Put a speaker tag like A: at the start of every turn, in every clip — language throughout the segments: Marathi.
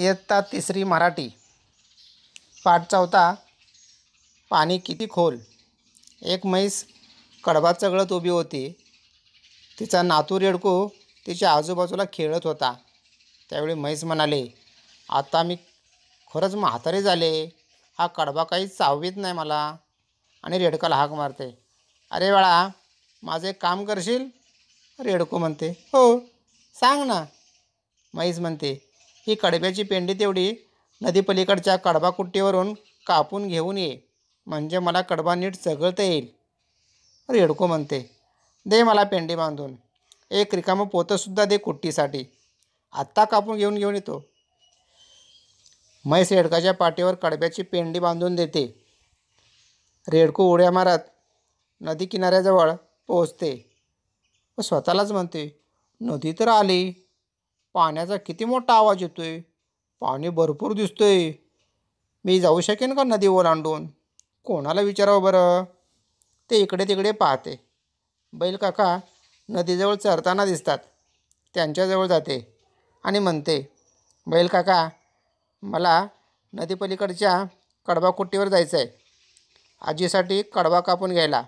A: इयत्ता तिसरी मराठी पाठ चौथा पाणी किती खोल एक म्हैस कडबा चगळत उभी होती तिचा नातू रेडकू तिच्या आजूबाजूला खेळत होता त्यावेळी म्हैस म्हणाले आता मी खरंच म्हातारे झाले हा कडबा काही चावीत नाही मला आणि रेडकाला हाक मारते अरे बाळा माझं एक काम करशील रेडकू म्हणते हो सांग ना म्हैस म्हणते ही कडब्याची पेंडी तेवढी नदीपलीकडच्या कडबा कुट्टीवरून कापून घेऊन ये म्हणजे मला कडबा नीट चघळता येईल रेडको म्हणते दे मला पेंडी बांधून एक रिकामं पोतंसुद्धा दे कुट्टीसाठी आत्ता कापून घेऊन घेऊन येतो म्हैस रेडकाच्या पाठीवर कडब्याची पेंडी बांधून देते रेडको उड्या मारत नदी किनाऱ्याजवळ पोहोचते व स्वतःलाच म्हणते नदी तर आली पाण्याचा किती मोठा आवाज येतोय पाणी भरपूर आहे मी जाऊ शकेन का नदी ओलांडून कोणाला विचारावं बरं ते इकडे तिकडे पाहते बैल काका नदीजवळ चरताना दिसतात त्यांच्याजवळ जाते आणि म्हणते बैल काका मला नदीपलीकडच्या कडबाकुट्टीवर जायचं आहे आजीसाठी कडवा कापून घ्यायला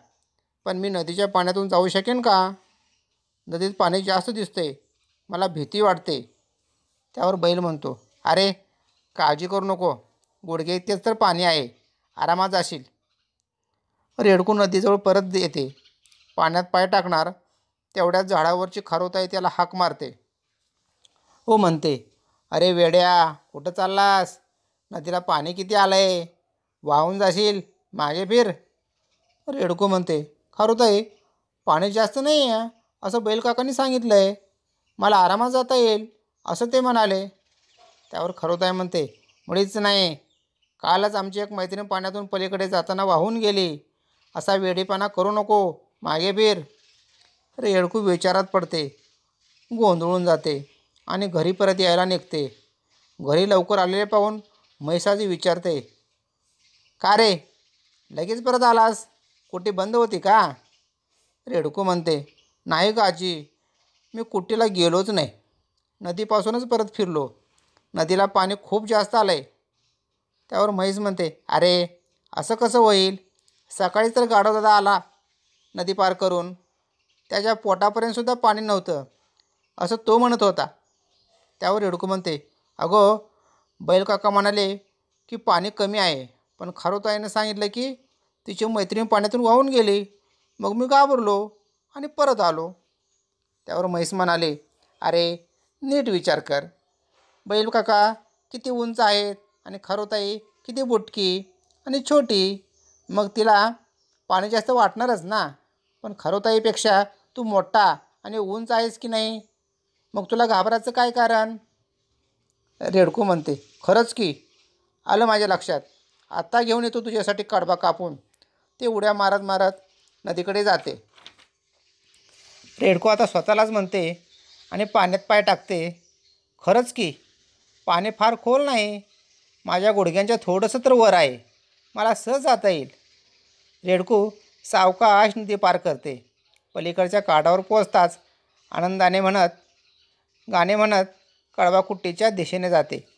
A: पण मी नदीच्या पाण्यातून जाऊ शकेन का नदीत पाणी जास्त आहे मला भीती वाटते त्यावर बैल म्हणतो अरे काळजी करू नको गुडघे तेच तर पाणी आहे आरामात जाशील रेडकू नदीजवळ परत येते पाण्यात पाय टाकणार तेवढ्या झाडावरची आहे त्याला हाक मारते हो म्हणते अरे वेड्या कुठं चाललास नदीला पाणी किती आलं आहे वाहून जाशील मागे फिर रेडको म्हणते खारूताई पाणी जास्त नाही आहे असं बैलकाकांनी सांगितलं आहे मला आरामात जाता येईल असं ते म्हणाले त्यावर आहे म्हणते मुळीच नाही कालच आमची एक मैत्रीण पाण्यातून पलीकडे जाताना वाहून गेली असा वेडीपणा करू नको मागे बीर रेडकू विचारात पडते गोंधळून जाते आणि घरी परत यायला निघते घरी लवकर आलेले पाहून म्हैसाजी विचारते का रे लगेच परत आलास कुठे बंद होती का रेडकू म्हणते नाही का आजी मी कुट्टीला गेलोच नाही नदीपासूनच परत फिरलो नदीला पाणी खूप जास्त आलं आहे त्यावर म्हैस म्हणते अरे असं कसं होईल सकाळीच तर दादा आला नदी पार करून त्याच्या पोटापर्यंतसुद्धा पाणी नव्हतं असं तो म्हणत होता त्यावर रेडकू म्हणते अगो बैलकाका म्हणाले की पाणी कमी आहे पण खरं खारोताईनं सांगितलं की तिची मैत्रीण पाण्यातून वाहून गेली मग मी घाबरलो आणि परत आलो त्यावर म्हैस म्हणाले अरे नीट विचार कर बैल काका किती उंच आहेत आणि खरोताई किती बुटकी आणि छोटी मग तिला पाणी जास्त वाटणारच ना पण खरोताईपेक्षा तू मोठा आणि उंच आहेस की नाही मग तुला घाबराचं काय कारण रेडकू म्हणते खरंच की आलं माझ्या लक्षात आत्ता घेऊन येतो तुझ्यासाठी कडबा कापून ते उड्या मारत मारत नदीकडे जाते रेडको आता स्वतःलाच म्हणते आणि पाण्यात पाय टाकते खरंच की पाणी फार खोल नाही माझ्या गुडघ्यांच्या थोडंसं तर वर आहे मला सहज जाता येईल रेडकू सावका नदी पार करते पलीकडच्या काड़ावर पोचताच आनंदाने म्हणत गाणे म्हणत कळवाकुट्टीच्या दिशेने जाते